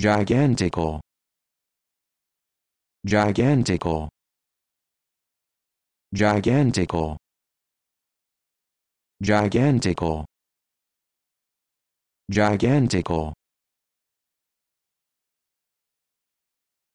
gigantical gigantical gigantical gigantical gigantical